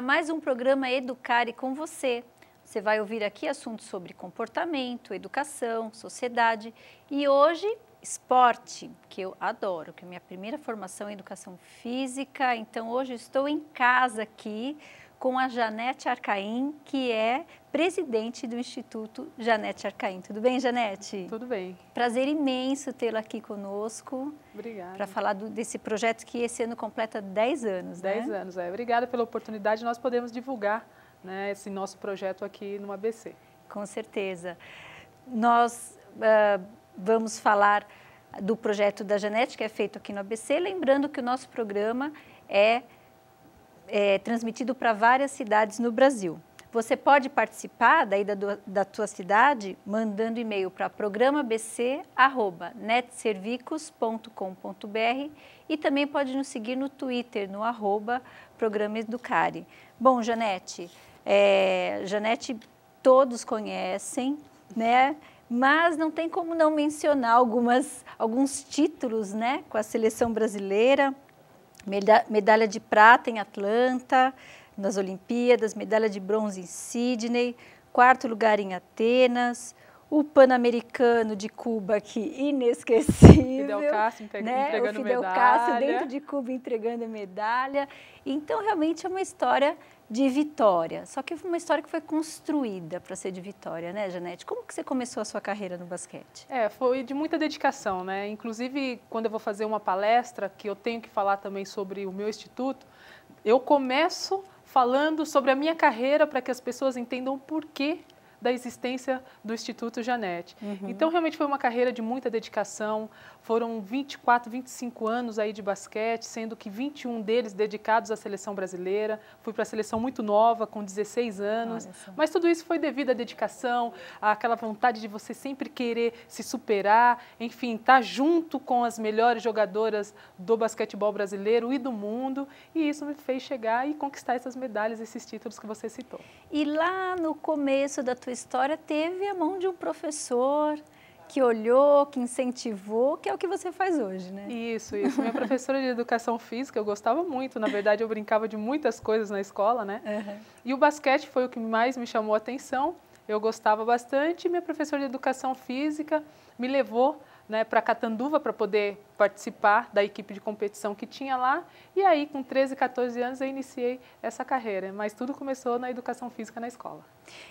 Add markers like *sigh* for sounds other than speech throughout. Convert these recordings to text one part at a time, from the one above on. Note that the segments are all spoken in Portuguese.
mais um programa Educare com você. Você vai ouvir aqui assuntos sobre comportamento, educação, sociedade e hoje esporte, que eu adoro, que é minha primeira formação é educação física, então hoje estou em casa aqui com a Janete Arcaim, que é presidente do Instituto Janete Arcaim. Tudo bem, Janete? Tudo bem. Prazer imenso tê-la aqui conosco. Obrigada. Para falar do, desse projeto que esse ano completa 10 anos, 10 né? anos, é. Obrigada pela oportunidade nós podemos divulgar né, esse nosso projeto aqui no ABC. Com certeza. Nós uh, vamos falar do projeto da Janete, que é feito aqui no ABC, lembrando que o nosso programa é é, transmitido para várias cidades no Brasil. Você pode participar daí da, da tua cidade mandando e-mail para programabc.netservicos.com.br e também pode nos seguir no Twitter, no arroba Programa Educare. Bom, Janete, é, Janete todos conhecem, né? Mas não tem como não mencionar algumas, alguns títulos, né? Com a seleção brasileira, medalha de prata em Atlanta, nas Olimpíadas, medalha de bronze em Sydney, quarto lugar em Atenas, o Pan-Americano de Cuba, que inesquecível. Fidel Castro né? entregando o Fidel medalha. Castro dentro de Cuba entregando medalha. Então, realmente é uma história de vitória. Só que foi uma história que foi construída para ser de vitória, né, Janete? Como que você começou a sua carreira no basquete? É, foi de muita dedicação, né? Inclusive, quando eu vou fazer uma palestra, que eu tenho que falar também sobre o meu instituto, eu começo falando sobre a minha carreira para que as pessoas entendam o porquê da existência do Instituto Janete. Uhum. Então, realmente foi uma carreira de muita dedicação, foram 24, 25 anos aí de basquete, sendo que 21 deles dedicados à seleção brasileira. Fui para a seleção muito nova, com 16 anos, mas tudo isso foi devido à dedicação, àquela vontade de você sempre querer se superar, enfim, estar tá junto com as melhores jogadoras do basquetebol brasileiro e do mundo, e isso me fez chegar e conquistar essas medalhas, esses títulos que você citou. E lá no começo da tua sua história teve a mão de um professor que olhou, que incentivou, que é o que você faz hoje, né? Isso, isso. Minha professora de educação física, eu gostava muito. Na verdade, eu brincava de muitas coisas na escola, né? Uhum. E o basquete foi o que mais me chamou a atenção. Eu gostava bastante. Minha professora de educação física me levou né, para Catanduva para poder participar da equipe de competição que tinha lá. E aí, com 13, 14 anos, eu iniciei essa carreira. Mas tudo começou na educação física na escola.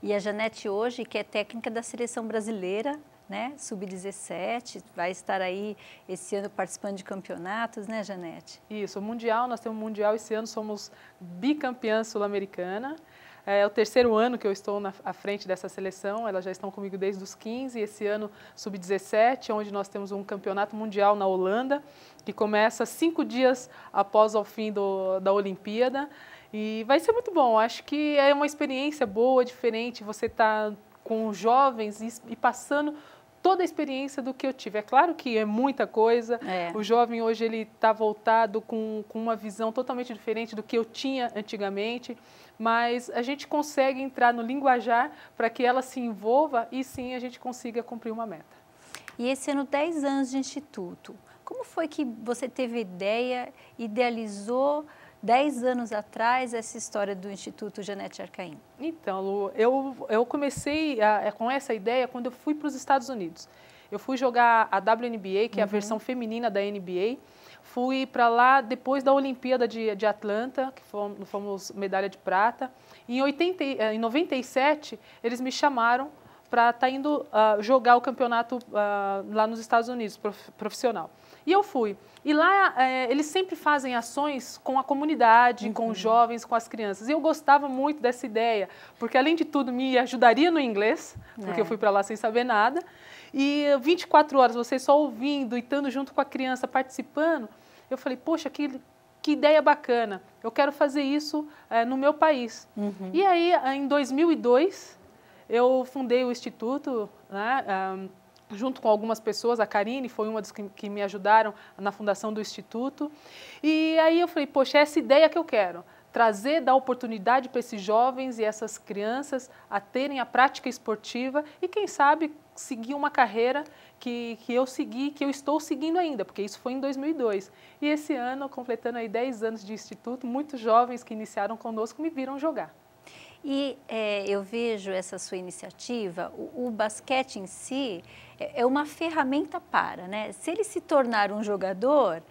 E a Janete hoje, que é técnica da seleção brasileira, né, sub-17, vai estar aí esse ano participando de campeonatos, né, Janete? Isso, o Mundial, nós temos o Mundial esse ano, somos bicampeã sul-americana. É, é o terceiro ano que eu estou na, à frente dessa seleção, elas já estão comigo desde os 15, esse ano sub-17, onde nós temos um campeonato mundial na Holanda, que começa cinco dias após o fim do, da Olimpíada. E vai ser muito bom, acho que é uma experiência boa, diferente, você está com jovens e, e passando toda a experiência do que eu tive. É claro que é muita coisa. É. O jovem hoje ele está voltado com, com uma visão totalmente diferente do que eu tinha antigamente, mas a gente consegue entrar no linguajar para que ela se envolva e sim a gente consiga cumprir uma meta. E esse ano 10 anos de instituto. Como foi que você teve ideia, idealizou 10 anos atrás essa história do Instituto Janete Arcaim? Então, Lu, eu, eu comecei a, é, com essa ideia quando eu fui para os Estados Unidos. Eu fui jogar a WNBA, que uhum. é a uhum. versão feminina da NBA. Fui para lá depois da Olimpíada de, de Atlanta, que fomos, fomos medalha de prata. Em, 80, é, em 97, eles me chamaram para estar tá indo uh, jogar o campeonato uh, lá nos Estados Unidos, prof, profissional. E eu fui. E lá é, eles sempre fazem ações com a comunidade, uhum. com os uhum. jovens, com as crianças. E eu gostava muito dessa ideia, porque além de tudo me ajudaria no inglês, porque é. eu fui para lá sem saber nada. E 24 horas você só ouvindo e estando junto com a criança, participando. Eu falei, poxa, que, que ideia bacana, eu quero fazer isso é, no meu país. Uhum. E aí, em 2002, eu fundei o Instituto, né, um, junto com algumas pessoas, a Karine foi uma das que, que, me ajudaram na fundação do Instituto. E aí eu falei, poxa, é essa ideia que eu quero. Trazer, dar oportunidade para esses jovens e essas crianças a terem a prática esportiva e, quem sabe, seguir uma carreira que, que eu segui, que eu estou seguindo ainda, porque isso foi em 2002. E esse ano, completando aí 10 anos de instituto, muitos jovens que iniciaram conosco me viram jogar. E é, eu vejo essa sua iniciativa, o, o basquete em si é, é, uma ferramenta para, né? Se ele se tornar um jogador,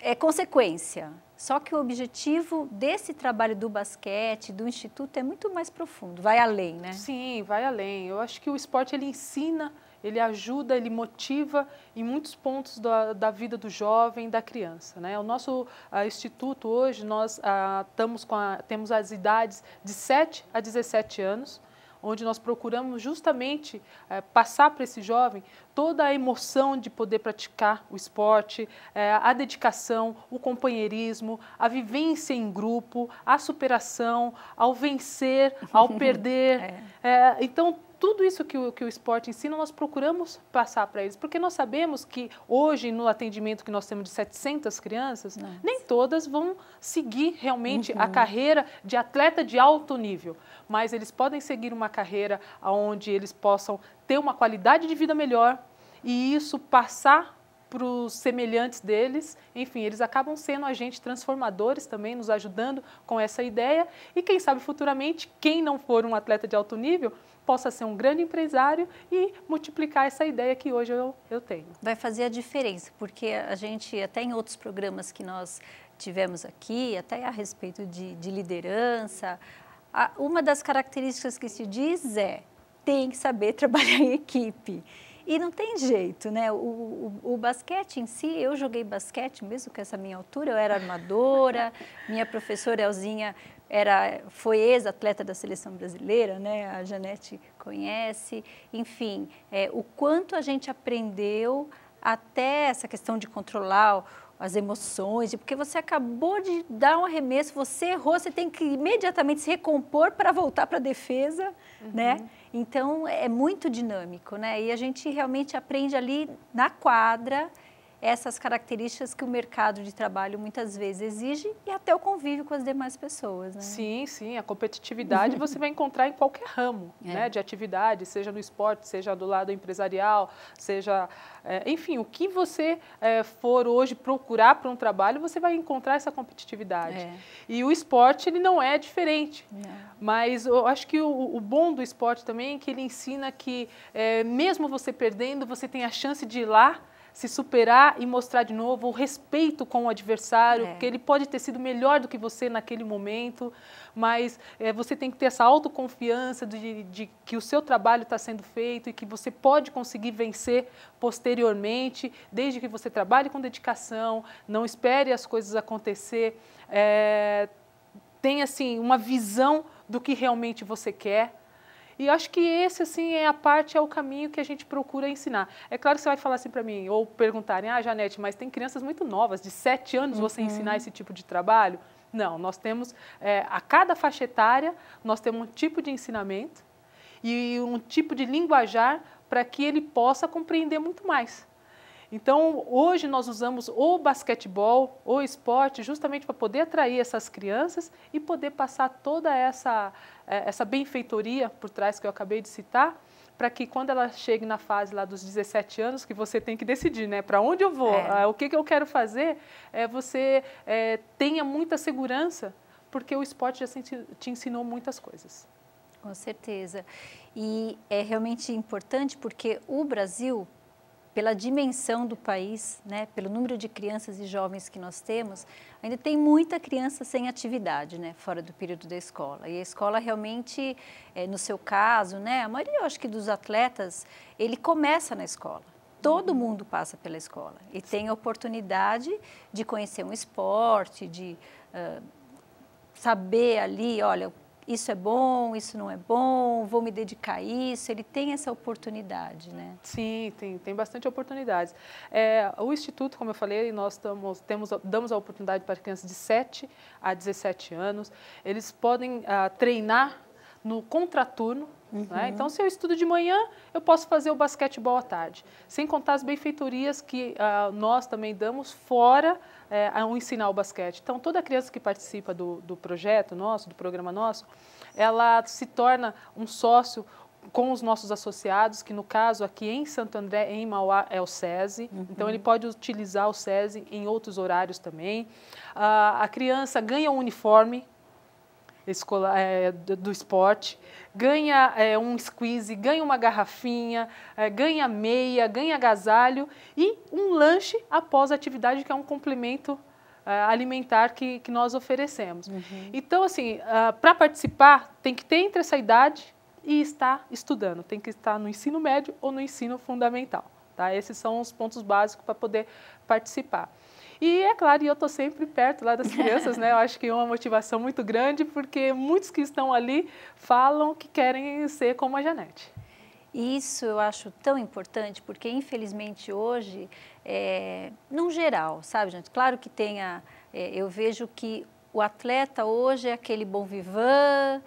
é consequência. Só que o objetivo desse trabalho do basquete, do instituto, é muito mais profundo, vai além, né? Sim, vai além. Eu acho que o esporte ele ensina ele ajuda, ele motiva em muitos pontos da, da vida do jovem, da criança. Né? O nosso a, ah, instituto hoje, nós a, ah, estamos com a, temos as idades de 7 a 17 anos, onde nós procuramos justamente é, passar para esse jovem toda a emoção de poder praticar o esporte, é, a dedicação, o companheirismo, a vivência em grupo, a superação, ao vencer, ao *laughs* perder. É. Eh, então, tudo isso que o, que o esporte ensina, nós procuramos passar para eles, porque nós sabemos que hoje, no atendimento que nós temos de 700 crianças, Nossa. nem todas vão seguir realmente uhum. a carreira de atleta de alto nível, mas eles podem seguir uma carreira onde eles possam ter uma qualidade de vida melhor e isso passar para os semelhantes deles. Enfim, eles acabam sendo agentes transformadores também, nos ajudando com essa ideia. E quem sabe futuramente, quem não for um atleta de alto nível, possa ser um grande empresário e multiplicar essa ideia que hoje eu, eu tenho. Vai fazer a diferença, porque a gente, até em outros programas que nós tivemos aqui, até a respeito de, de liderança, a, uma das características que se diz é tem que saber *laughs* trabalhar em equipe. E não tem jeito, né? O, o, o, basquete em si, eu joguei basquete mesmo com essa minha altura, eu era armadora, *laughs* minha professora Elzinha era, foi ex-atleta da seleção brasileira, né? A Janete conhece. Enfim, é, o quanto a gente aprendeu até essa questão de controlar as emoções, porque você acabou de dar um arremesso, você errou, você tem que imediatamente se recompor para voltar para a defesa, uhum. né? Então é muito dinâmico, né? E a gente realmente aprende ali na quadra essas características que o mercado de trabalho muitas vezes exige e até o convívio com as demais pessoas. Né? Sim, sim, a competitividade *laughs* você vai encontrar em qualquer ramo é. né, de atividade, seja no esporte, seja do lado empresarial, seja, é, enfim, o que você é, for hoje procurar para um trabalho, você vai encontrar essa competitividade. É. E o esporte ele não é diferente, é. mas eu acho que o, o, bom do esporte também é que ele ensina que é, mesmo você perdendo, você tem a chance de ir lá se superar e mostrar de novo o respeito com o adversário, é. que ele pode ter sido melhor do que você naquele momento, mas é, você tem que ter essa autoconfiança de, de que o seu trabalho está sendo feito e que você pode conseguir vencer posteriormente, desde que você trabalhe com dedicação, não espere as coisas acontecer, é, tenha assim uma visão do que realmente você quer e acho que esse, assim, é a parte, é o caminho que a gente procura ensinar. É claro que você vai falar assim para mim, ou perguntarem, ah, Janete, mas tem crianças muito novas, de sete anos uhum. você ensinar esse tipo de trabalho? Não, nós temos, é, a cada faixa etária, nós temos um tipo de ensinamento e um tipo de linguajar para que ele possa compreender muito mais. Então, hoje nós usamos ou basquetebol ou esporte justamente para poder atrair essas crianças e poder passar toda essa, é, essa benfeitoria por trás que eu acabei de citar, para que quando ela chegue na fase lá dos 17 anos, que você tem que decidir, né? Para onde eu vou, é. o que, que eu quero fazer, é, você é, tenha muita segurança, porque o esporte já te ensinou muitas coisas. Com certeza. E é realmente importante porque o Brasil pela dimensão do país, né, pelo número de crianças e jovens que nós temos, ainda tem muita criança sem atividade, né, fora do período da escola. E a escola realmente, é, no seu caso, né, a maioria, eu acho que dos atletas, ele começa na escola. Todo uhum. mundo passa pela escola e Sim. tem a oportunidade de conhecer um esporte, de uh, saber ali, olha, isso é bom, isso não é bom, vou me dedicar a isso. Ele tem essa oportunidade, né? Sim, tem, tem bastante oportunidades. É, o Instituto, como eu falei, nós temos, damos a oportunidade para crianças de 7 a 17 anos. Eles podem ah, treinar no contraturno, né? Uhum. Né? Então, se eu estudo de manhã, eu posso fazer o basquetebol à tarde. Sem contar as benfeitorias que uh, nós também damos fora é, eh, ao ensinar o basquete. Então, toda criança que participa do, do projeto nosso, do programa nosso, ela se torna um sócio com os nossos associados, que no caso aqui em Santo André, em Mauá, é o SESI. Uhum. Então, ele pode utilizar o SESI em outros horários também. Uh, a criança ganha um uniforme escolar, é, do, esporte, ganha é, um squeeze, ganha uma garrafinha, é, ganha meia, ganha agasalho e um lanche após a atividade, que é um complemento é, alimentar que, que nós oferecemos. Uhum. Então, assim, ah, para participar, tem que ter entre essa idade e estar estudando, tem que estar no ensino médio ou no ensino fundamental. Tá? Esses são os pontos básicos para poder participar. E é claro, eu estou sempre perto lá das *laughs* crianças, né? Eu acho que é uma motivação muito grande, porque muitos que estão ali falam que querem ser como a Janete. Isso eu acho tão importante, porque infelizmente hoje, é, num geral, sabe, gente? Claro que tem a. É, eu vejo que o atleta hoje é aquele bom vivan,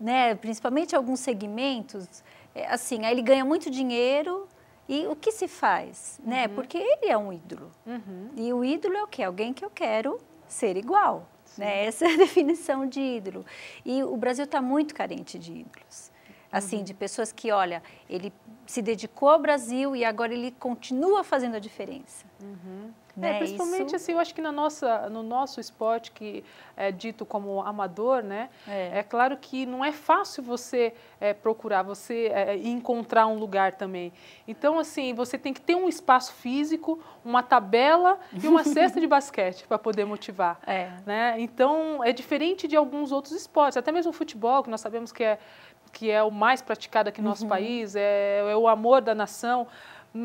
né? principalmente alguns segmentos. É, assim, aí ele ganha muito dinheiro, e o que se faz, né? Uhum. Porque ele é um ídolo. Uhum. E o ídolo é o quê? Alguém que eu quero ser igual. Né? Essa é a *laughs* definição de ídolo. E o Brasil está muito carente de ídolos. Assim, uhum. de pessoas que, olha, ele se dedicou ao Brasil e agora ele continua fazendo a diferença. Uhum. Né? É, principalmente Isso... assim, eu acho que na nossa, no nosso esporte que é dito como amador, né? É, é claro que não é fácil você é, procurar, você é, encontrar um lugar também. Então assim, você tem que ter um espaço físico, uma tabela e uma cesta de *laughs* basquete para poder motivar. É. Né? Então é diferente de alguns outros esportes, até mesmo o futebol que nós sabemos que é que é o mais praticado aqui no nosso uhum. país, é, é o amor da nação.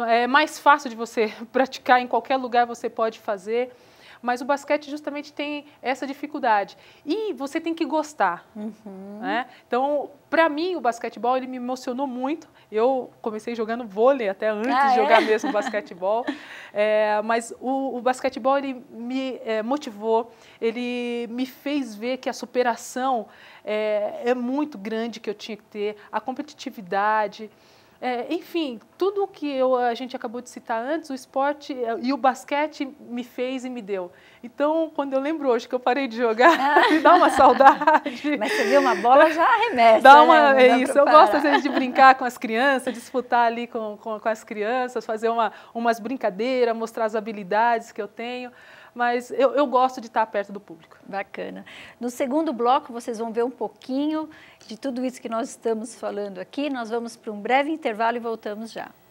É mais fácil de você *laughs* praticar em qualquer lugar, você pode fazer. Mas o basquete justamente tem essa dificuldade. E você tem que gostar. Uhum. Né? Então, para mim, o basquetebol ele me emocionou muito. Eu comecei jogando vôlei até antes ah, de é? jogar é? *laughs* mesmo basquetebol. é, mas o, o, basquetebol ele me é, motivou, ele me fez ver que a superação é, é muito grande que eu tinha que ter, a competitividade. É, enfim, tudo o que eu, a gente acabou de citar antes, o esporte é, e o basquete me fez e me deu. Então, quando eu lembro hoje que eu parei de jogar, me ah. *laughs* dá uma saudade. Mas você vê uma bola, já arremessa. Dá né? uma, né? é isso, eu gosto às vezes de brincar com as crianças, disputar ali com, com, com as crianças, fazer uma, umas brincadeiras, mostrar as habilidades que eu tenho mas eu, eu gosto de estar perto do público. Bacana. No segundo bloco, vocês vão ver um pouquinho de tudo isso que nós estamos falando aqui. Nós vamos para um breve intervalo e voltamos já.